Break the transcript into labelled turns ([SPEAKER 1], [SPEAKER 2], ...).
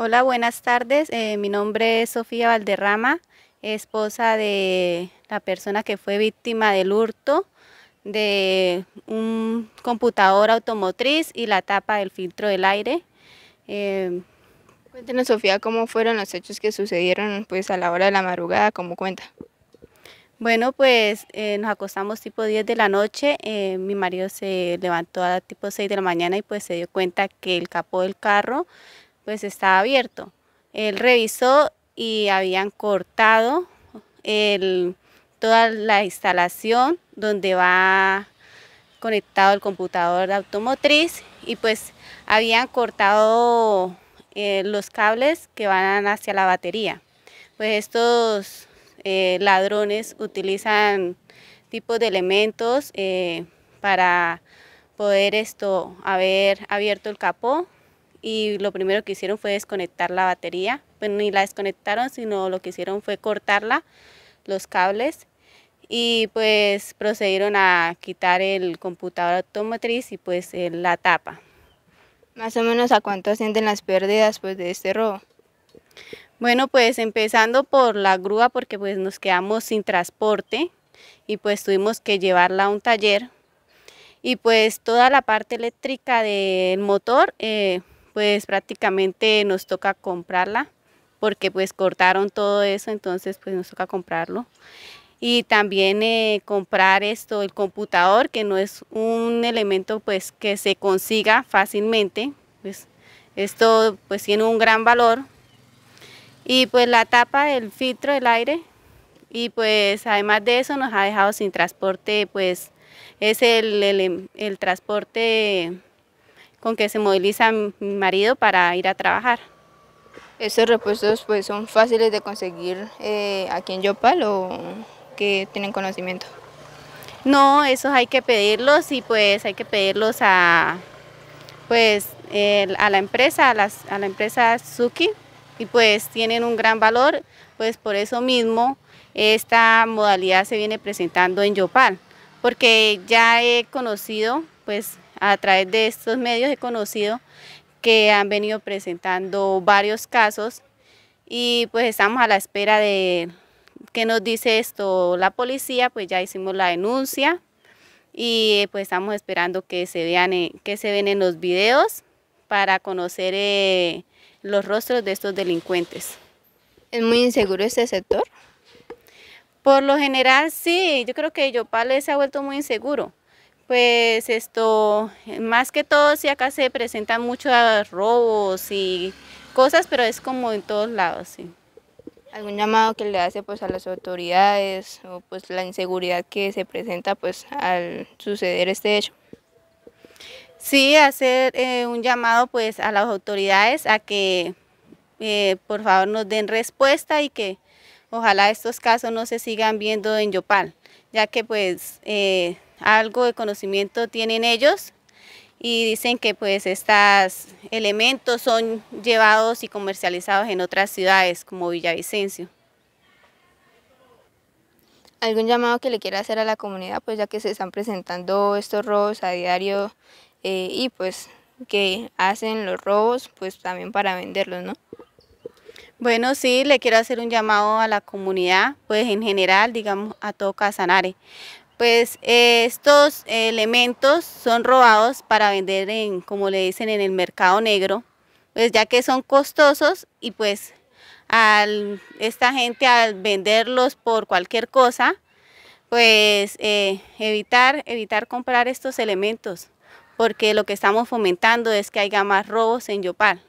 [SPEAKER 1] Hola, buenas tardes. Eh, mi nombre es Sofía Valderrama, esposa de la persona que fue víctima del hurto de un computador automotriz y la tapa del filtro del aire.
[SPEAKER 2] Eh, Cuéntenos, Sofía, cómo fueron los hechos que sucedieron pues, a la hora de la
[SPEAKER 1] madrugada, ¿cómo cuenta? Bueno, pues eh, nos acostamos tipo 10 de la noche, mi marido se levantó a tipo 6 de la mañana y pues se dio cuenta que el capó del carro pues estaba abierto. Él revisó y habían cortado toda la instalación donde va conectado el computador de automotriz y pues habían cortado eh, los cables que van hacia la batería. Pues estos eh, ladrones utilizan tipos de elementos eh, para poder esto haber abierto el capó y lo primero que hicieron fue desconectar la batería. Pues ni la desconectaron, sino lo que hicieron fue cortarla, los cables, y pues procedieron a quitar el computador automotriz y pues la tapa. Más o
[SPEAKER 2] menos a cuánto ascienden las pérdidas pues de este robo.
[SPEAKER 1] Bueno, pues empezando por la grúa porque pues nos quedamos sin transporte y pues tuvimos que llevarla a un taller y pues toda la parte eléctrica del motor eh, pues prácticamente nos toca comprarla porque pues cortaron todo eso, entonces pues nos toca comprarlo. Y también eh, comprar esto, el computador, que no es un elemento pues que se consiga fácilmente, pues esto pues tiene un gran valor. Y pues la tapa del filtro del aire y pues además de eso nos ha dejado sin transporte, pues es el transporte con que se moviliza mi marido para ir a trabajar. ¿Esos repuestos pues son fáciles de conseguir eh,
[SPEAKER 2] aquí en Yopal o que tienen conocimiento.
[SPEAKER 1] No, esos hay que pedirlos y pues hay que pedirlos a pues a la empresa, a, a la empresa Suki y pues tienen un gran valor, pues por eso mismo esta modalidad se viene presentando en Yopal, porque ya he conocido pues a través de estos medios he conocido que han venido presentando varios casos y pues estamos a la espera de qué nos dice esto la policía, pues ya hicimos la denuncia y pues estamos esperando que se vean que se ven en los videos para conocer eh, los rostros de estos delincuentes. ¿Es muy inseguro este sector? Por lo general sí, yo creo que Yopal se ha vuelto muy inseguro pues esto, más que todo, si sí acá se presentan muchos robos y cosas, pero es como en todos lados, sí. ¿Algún llamado que le hace
[SPEAKER 2] pues a las autoridades o pues la inseguridad que se presenta pues al
[SPEAKER 1] suceder este hecho? Sí, hacer eh, un llamado pues a las autoridades a que eh, por favor nos den respuesta y que ojalá estos casos no se sigan viendo en Yopal, ya que pues eh, algo de conocimiento tienen ellos y dicen que pues estos elementos son llevados y comercializados en otras ciudades como Villavicencio.
[SPEAKER 2] ¿Algún llamado que le quiera hacer a la comunidad, pues ya que se están presentando estos robos a diario eh, y pues que hacen los robos pues también para venderlos, ¿no?
[SPEAKER 1] Bueno, sí, le quiero hacer un llamado a la comunidad, pues en general, digamos, a todo Casanare, pues eh, estos elementos son robados para vender en, como le dicen, en el mercado negro, pues ya que son costosos y pues al, esta gente al venderlos por cualquier cosa, pues eh, evitar, evitar comprar estos elementos, porque lo que estamos fomentando es que haya más robos en Yopal.